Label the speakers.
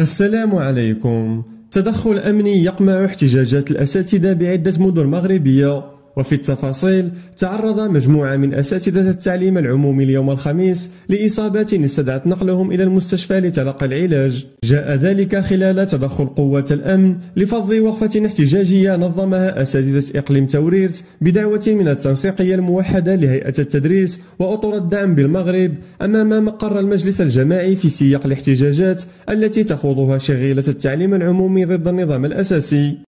Speaker 1: السلام عليكم تدخل أمني يقمع احتجاجات الأساتذة بعدة مدن مغربية وفي التفاصيل تعرض مجموعة من أساتذة التعليم العمومي اليوم الخميس لإصابات استدعت نقلهم إلى المستشفى لتلقي العلاج جاء ذلك خلال تدخل قوات الأمن لفض وقفة احتجاجية نظمها أساتذة إقليم توريرت بدعوة من التنسيقية الموحدة لهيئة التدريس وأطر الدعم بالمغرب أمام مقر المجلس الجماعي في سياق الاحتجاجات التي تخوضها شغيلة التعليم العمومي ضد النظام الأساسي